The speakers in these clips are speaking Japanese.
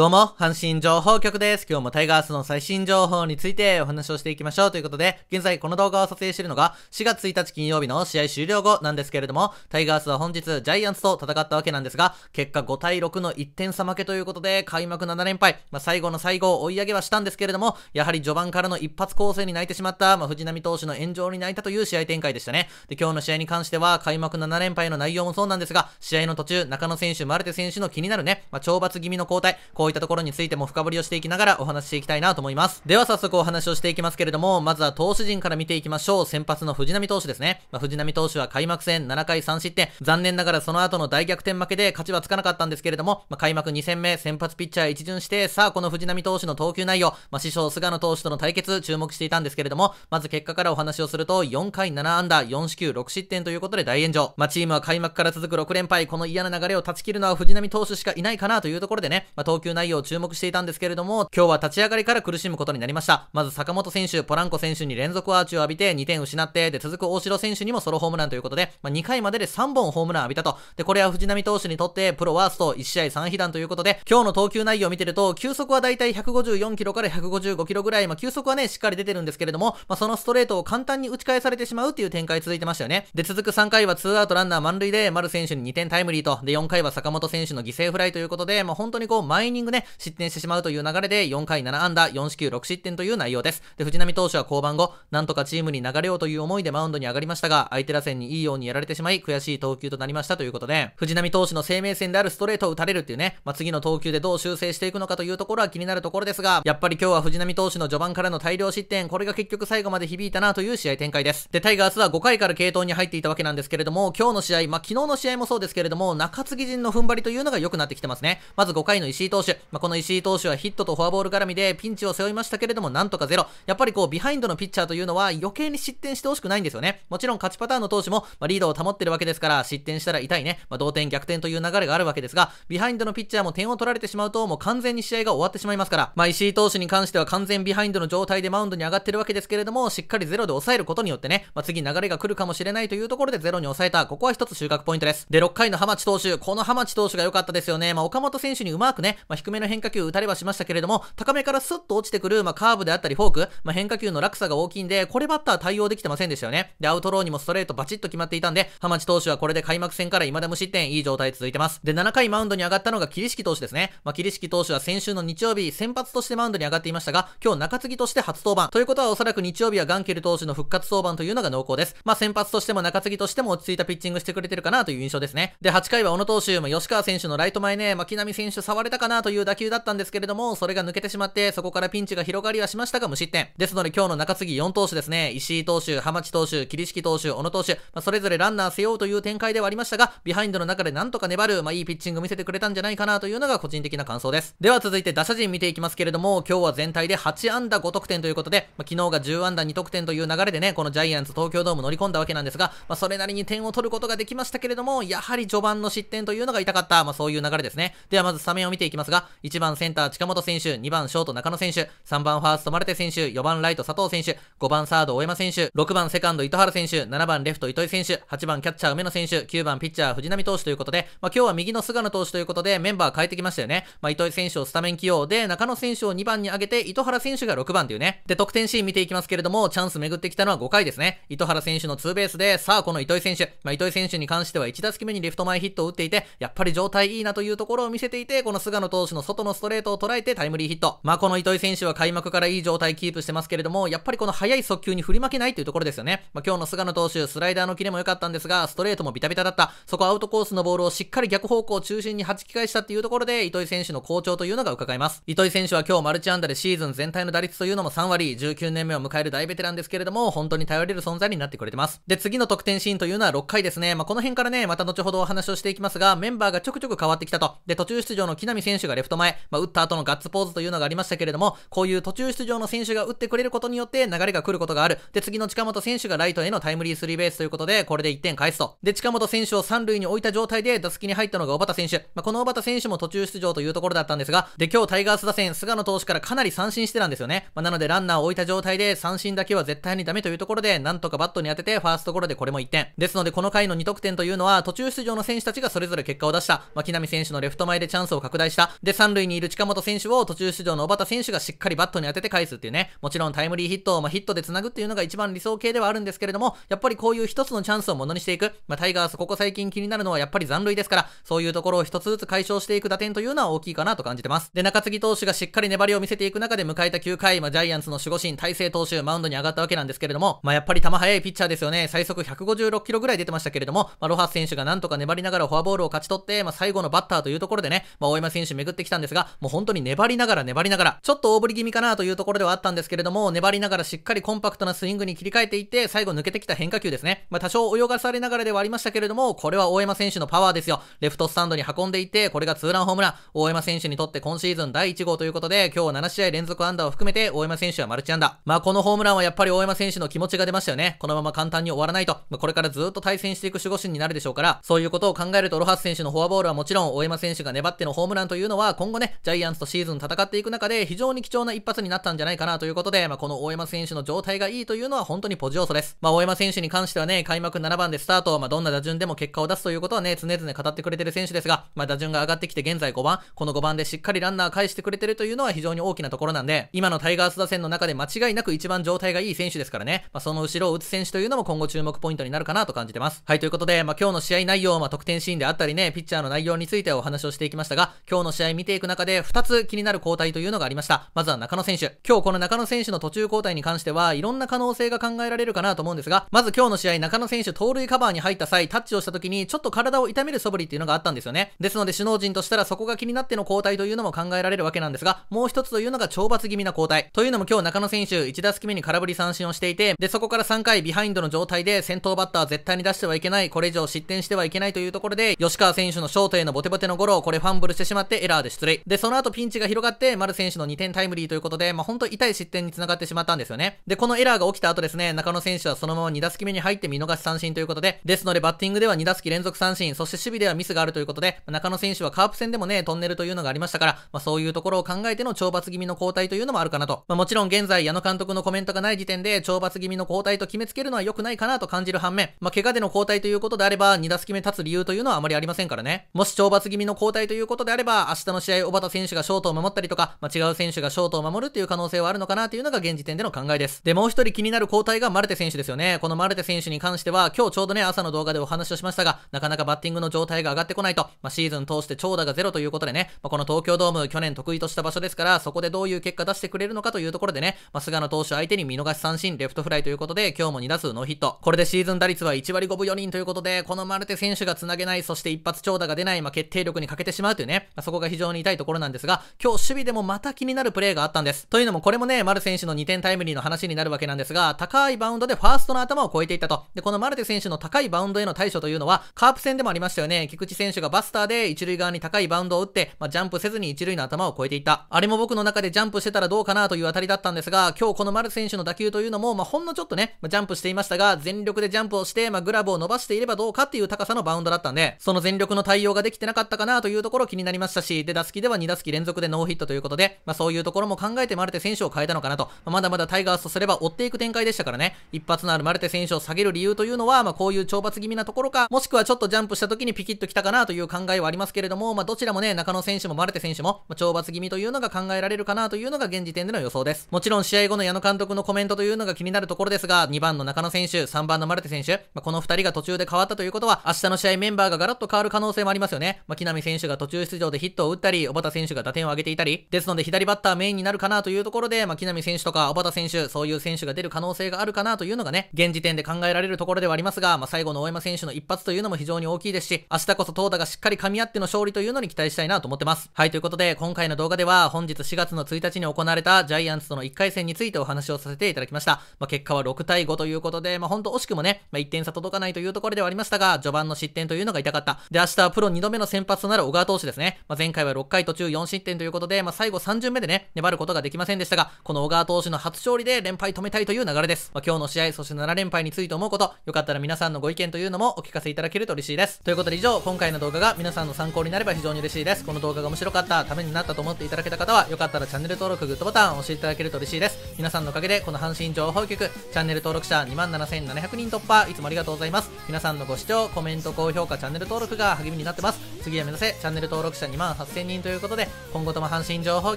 どうも、阪神情報局です。今日もタイガースの最新情報についてお話をしていきましょうということで、現在この動画を撮影しているのが4月1日金曜日の試合終了後なんですけれども、タイガースは本日ジャイアンツと戦ったわけなんですが、結果5対6の1点差負けということで、開幕7連敗、まあ、最後の最後を追い上げはしたんですけれども、やはり序盤からの一発攻勢に泣いてしまった、まあ、藤波投手の炎上に泣いたという試合展開でしたね。で、今日の試合に関しては開幕7連敗の内容もそうなんですが、試合の途中、中野選手、マルテ選手の気になるね、まあ、懲罰気味の交代、ういったところについても深掘りをしていきながらお話していきたいなと思います。では早速お話をしていきますけれども、まずは投手陣から見ていきましょう。先発の藤波投手ですね。まあ、藤波投手は開幕戦7回3失点。残念ながらその後の大逆転負けで勝ちはつかなかったんですけれども、まあ、開幕2戦目先発ピッチャー一巡して、さあこの藤波投手の投球内容、まあ、師匠菅野投手との対決注目していたんですけれども、まず結果からお話をすると、4回7安打、4四球6失点ということで大炎上。まあ、チームは開幕から続く6連敗、この嫌な流れを断ち切るのは藤波投手しかいないかなというところでね、まあ、投球内容内容を注目していたんですけれども、今日は立ち上がりから苦しむことになりました。まず坂本選手、ポランコ選手に連続アーチを浴びて2点失って、で、続く大城選手にもソロホームランということで、まあ、2回までで3本ホームラン浴びたと。で、これは藤波投手にとってプロワースト1試合3被弾ということで、今日の投球内容を見てると、球速はだいたい154キロから155キロぐらい、まあ、球速はね、しっかり出てるんですけれども、まあ、そのストレートを簡単に打ち返されてしまうっていう展開続いてましたよね。で、続く3回は2アウトランナー満塁で、丸選手に2点タイムリーと、で、4回は坂本選手の犠牲フライということで、まあ、本当にこう、毎日ニングで失点してしまうという流れで4回7安打4四球6失点という内容です。で、藤浪投手は降板後、なんとかチームに流れようという思いでマウンドに上がりましたが、相手打線にいいようにやられてしまい、悔しい投球となりましたということで、藤浪投手の生命線であるストレートを打たれるっていうね、まあ、次の投球でどう修正していくのかというところは気になるところですが、やっぱり今日は藤波投手の序盤からの大量失点、これが結局最後まで響いたなという試合展開です。で、タイガースは5回から継投に入っていたわけなんですけれども、今日の試合、まあ、昨日の試合もそうですけれども、中継ぎ陣の踏ん張りというのが良くなってきてますね。まず5回の石井投手、手、まあ、この石井投手はヒットとフォアボール絡みでピンチを背負いましたけれども、なんとかゼロ。やっぱりこう、ビハインドのピッチャーというのは余計に失点してほしくないんですよね。もちろん勝ちパターンの投手も、まあ、リードを保ってるわけですから、失点したら痛いね。まあ、同点逆転という流れがあるわけですが、ビハインドのピッチャーも点を取られてしまうと、もう完全に試合が終わってしまいますから、まあ、石井投手に関しては完全ビハインドの状態でマウンドに上がってるわけですけれども、しっかりゼロで抑えることによってね、まあ、次流れが来るかもしれないというところでゼロに抑えた、ここは一つ収穫ポイントです。で、6回の浜地投手、この浜地投手が良かったですよね。まあ、岡本選手にうまくね、まあ低めの変化球打たれはしましたけれども、高めからスッと落ちてくる、まあ、カーブであったりフォーク、まあ、変化球の落差が大きいんで、これバッター対応できてませんでしたよね。で、アウトローにもストレートバチッと決まっていたんで、浜地投手はこれで開幕戦から未だ無失点、いい状態続いてます。で、7回マウンドに上がったのが桐敷投手ですね。まあ、桐敷投手は先週の日曜日、先発としてマウンドに上がっていましたが、今日中継ぎとして初登板。ということはおそらく日曜日はガンケル投手の復活登板というのが濃厚です。まあ、先発としても中継ぎとしても落ち着いたピッチングしてくれてるかなという印象ですね。で、8回は小野投手、まあ、吉川選手のライト前ね、牧あ、選手触れたかなとという打球だったんですけれども、それが抜けてしまって、そこからピンチが広がりはしましたが無失点。ですので今日の中継ぎ4投手ですね、石井投手、浜地投手、桐敷投手、小野投手、まあ、それぞれランナー背負うという展開ではありましたが、ビハインドの中でなんとか粘る、まあ、いいピッチング見せてくれたんじゃないかなというのが個人的な感想です。では続いて打者陣見ていきますけれども、今日は全体で8安打5得点ということで、まあ、昨日が10安打2得点という流れでね、このジャイアンツ東京ドーム乗り込んだわけなんですが、まあ、それなりに点を取ることができましたけれども、やはり序盤の失点というのが痛かった、まあ、そういう流れですね。ではまずスタメンを見ていきますが、1番センター近本選手、2番ショート中野選手、3番ファーストマルテ選手、4番ライト佐藤選手、5番サード大山選手、6番セカンド糸原選手、7番レフト糸井選手、8番キャッチャー梅野選手、9番ピッチャー藤波投手ということで、まあ、今日は右の菅野投手ということで、メンバー変えてきましたよね。まあ、糸井選手をスタメン起用で、中野選手を2番に上げて、糸原選手が6番というね。で、得点シーン見ていきますけれども、チャンス巡ってきたのは5回ですね。糸原選手のツーベースで、さあ、この糸井選手、まあ、糸井選手に関しては1打席目にレフト前ヒットを打っていて、やっぱり状態いいなというところを見せていて、この菅野投手手の外のストレートを捉えてタイムリーヒット。まあ、この糸井選手は開幕からいい状態キープしてますけれども、やっぱりこの速い速球に振り負けないというところですよね。まあ、今日の菅野投手、スライダーのキレも良かったんですが、ストレートもビタビタだった。そこアウトコースのボールをしっかり逆方向を中心に弾き返したっていうところで、糸井選手の好調というのが伺えます。糸井選手は今日マルチ安打でシーズン全体の打率というのも3割、19年目を迎える大ベテランですけれども、本当に頼れる存在になってくれてます。で、次の得点シーンというのは6回ですね。まあ、この辺からね、また後ほどお話をしていきますが、メンバーがちょくちょく変わってきたと。で、途中出場の木浪選手がレフト前、まあ、打った後のガッツポーズというのがありましたけれども、こういう途中出場の選手が打ってくれることによって流れが来ることがある。で、次の近本選手がライトへのタイムリースリーベースということで、これで1点返すと。で、近本選手を3塁に置いた状態で打席に入ったのが小畑選手。まあ、この小畑選手も途中出場というところだったんですが、で、今日タイガース打線、菅野投手からかなり三振してたんですよね。まあ、なのでランナーを置いた状態で三振だけは絶対にダメというところで、なんとかバットに当ててファーストゴロでこれも1点。ですので、この回の2得点というのは、途中出場の選手たちがそれぞれ結果を出した。まあ、木選手のレフト前でチャンスを拡大した。で、三塁にいる近本選手を途中出場の小畑選手がしっかりバットに当てて返すっていうね、もちろんタイムリーヒットを、まあ、ヒットで繋ぐっていうのが一番理想形ではあるんですけれども、やっぱりこういう一つのチャンスをものにしていく、まあ、タイガースここ最近気になるのはやっぱり残塁ですから、そういうところを一つずつ解消していく打点というのは大きいかなと感じてます。で、中継ぎ投手がしっかり粘りを見せていく中で迎えた9回、まあ、ジャイアンツの守護神、大勢投手、マウンドに上がったわけなんですけれども、まあ、やっぱり球速いピッチャーですよね。最速156キロぐらい出てましたけれども、まあ、ロハス選手がなんとか粘りながらフォアボールを勝ち取って、まあ、最後のバッターというところでね、まあ、大山選手巡ってきたんですが、もう本当に粘りながら粘りながら、ちょっと大振り気味かなというところではあったんですけれども、粘りながらしっかりコンパクトなスイングに切り替えていって、最後抜けてきた変化球ですね。まあ、多少泳がされながらではありましたけれども、これは大山選手のパワーですよ。レフトスタンドに運んでいて、これがツーランホームラン。大山選手にとって今シーズン第1号ということで、今日7試合連続安打を含めて、大山選手はマルチ安打。まあ、このホームランはやっぱり大山選手の気持ちが出ましたよね。このまま簡単に終わらないと。まあ、これからずっと対戦していく守護神になるでしょうから、そういうことを考えると、ロハス選手のフォアボールはもちろん、大山選手が粘ってのホームランというのは、は今後ね、ジャイアンツとシーズン戦っていく中で非常に貴重な一発になったんじゃないかなということで、まあ、この大山選手の状態がいいというのは本当にポジ要素です。まあ、大山選手に関してはね、開幕7番でスタート、まあ、どんな打順でも結果を出すということはね、常々語ってくれてる選手ですが、まあ、打順が上がってきて現在5番、この5番でしっかりランナー返してくれてるというのは非常に大きなところなんで、今のタイガース打線の中で間違いなく一番状態がいい選手ですからね、まあ、その後ろを打つ選手というのも今後注目ポイントになるかなと感じてます。はい、ということで、まあ、今日の試合内容、まあ、得点シーンであったりね、ピッチャーの内容についてお話をしていきましたが、今日の試合合見ていく中で、2つ気になる交代というのがありました。まずは中野選手。今日この中野選手の途中交代に関しては、いろんな可能性が考えられるかなと思うんですが、まず今日の試合、中野選手盗塁カバーに入った際、タッチをした時に、ちょっと体を痛める素振りっていうのがあったんですよね。ですので、首脳陣としたらそこが気になっての交代というのも考えられるわけなんですが、もう一つというのが懲罰気味な交代。というのも今日中野選手、1打席目に空振り三振をしていて、で、そこから3回ビハインドの状態で、先頭バッター絶対に出してはいけない、これ以上失点してはいけないというところで、吉川選手のショートへのボテボテのゴロをこれファンブルしてしまってエラーーで出塁。で、その後ピンチが広がって、丸選手の2点タイムリーということで、まあ、ほんと痛い失点につながってしまったんですよね。で、このエラーが起きた後ですね、中野選手はそのまま2打席目に入って見逃し三振ということで、ですのでバッティングでは2打席連続三振、そして守備ではミスがあるということで、中野選手はカープ戦でもね、トンネルというのがありましたから、まあ、そういうところを考えての懲罰気味の交代というのもあるかなと。まあ、もちろん現在矢野監督のコメントがない時点で、懲罰気味の交代と決めつけるのは良くないかなと感じる反面、まあ、怪我での交代ということであれば、2打席目立つ理由というのはあまりありませんからね。もし懲罰気味の交代ということであれば、明日の試合、小畑選手がショートを守ったりとか、まあ、違う選手がショートを守るっていう可能性はあるのかなというのが現時点での考えです。で、もう一人気になる交代がマルテ選手ですよね。このマルテ選手に関しては、今日ちょうどね、朝の動画でお話をしましたが、なかなかバッティングの状態が上がってこないと、まあ、シーズン通して長打がゼロということでね、まあ、この東京ドーム、去年得意とした場所ですから、そこでどういう結果出してくれるのかというところでね、まあ、菅野投手相手に見逃し三振、レフトフライということで、今日も2打数ノーヒット。これでシーズン打率は1割5分4厘ということで、このマルテ選手が繋げない、そして一発長打が出ない、まあ、決定力に欠けてしまうというね、まあ、そこが非常常に痛いところなんですが、今日守備でもまた気になるプレーがあったんです。というのもこれもね、丸選手の2点タイムリーの話になるわけなんですが、高いバウンドでファーストの頭を越えていったと。で、このマルテ選手の高いバウンドへの対処というのは、カープ戦でもありましたよね。菊池選手がバスターで一塁側に高いバウンドを打って、まあ、ジャンプせずに一塁の頭を越えていった。あれも僕の中でジャンプしてたらどうかなという当たりだったんですが、今日この丸選手の打球というのも、まあ、ほんのちょっとね、まあ、ジャンプしていましたが、全力でジャンプをして、まあ、グラブを伸ばしていればどうかっていう高さのバウンドだったんで、その全力の対応ができてなかったかなというところ気になりましたし、で打席では2打席連続でノーヒットということで、まあ、そういうところも考えてマルテ選手を変えたのかなと、まあ、まだまだタイガースとすれば追っていく展開でしたからね、一発のあるマルテ選手を下げる理由というのは、まあ、こういう懲罰気味なところか、もしくはちょっとジャンプした時にピキッときたかなという考えはありますけれども、まあ、どちらもね、中野選手もマルテ選手も、まあ、懲罰気味というのが考えられるかなというのが現時点での予想です。もちろん試合後の矢野監督のコメントというのが気になるところですが、2番の中野選手、3番のマルテ選手、まあ、この2人が途中で変わったということは、明日の試合メンバーがガラッと変わる可能性もありますよね。まあ、木浪選手が途中出場でヒットを打ったり、小畑選手が打点を上げていたり、ですので左バッターメインになるかなというところで、まあ、木浪選手とか小畑選手、そういう選手が出る可能性があるかなというのがね、現時点で考えられるところではありますが、まあ、最後の大山選手の一発というのも非常に大きいですし、明日こそ投打がしっかり噛み合っての勝利というのに期待したいなと思ってます。はい、ということで、今回の動画では、本日4月の1日に行われたジャイアンツとの1回戦についてお話をさせていただきました。まあ、結果は6対5ということで、まあ、ほんと惜しくもね、まあ、1点差届かないというところではありましたが、序盤の失点というのが痛かった。で、明日はプロ2度目の先発となる小川投手ですね。まあ、前回はは6回途中4失点ということで、まあ、最後3巡目でね、粘ることができませんでしたが、この小川投手の初勝利で連敗止めたいという流れです。まあ、今日の試合、そして7連敗について思うこと、よかったら皆さんのご意見というのもお聞かせいただけると嬉しいです。ということで以上、今回の動画が皆さんの参考になれば非常に嬉しいです。この動画が面白かった、ためになったと思っていただけた方は、よかったらチャンネル登録、グッドボタンを押していただけると嬉しいです。皆さんのおかげで、この阪神情報局、チャンネル登録者27,700人突破、いつもありがとうございます。皆さんのご視聴、コメント、高評価、チャンネル登録が励みになってます。次は目指せ、チャンネル登録者2 8 8000人ということで、今後とも阪神情報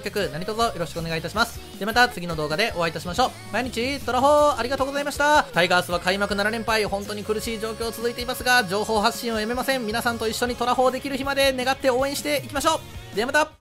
局、何卒よろしくお願いいたします。で、また次の動画でお会いいたしましょう。毎日、トラホーありがとうございました。タイガースは開幕7連敗、本当に苦しい状況続いていますが、情報発信をやめません。皆さんと一緒にトラホーできる日まで願って応援していきましょう。ではまた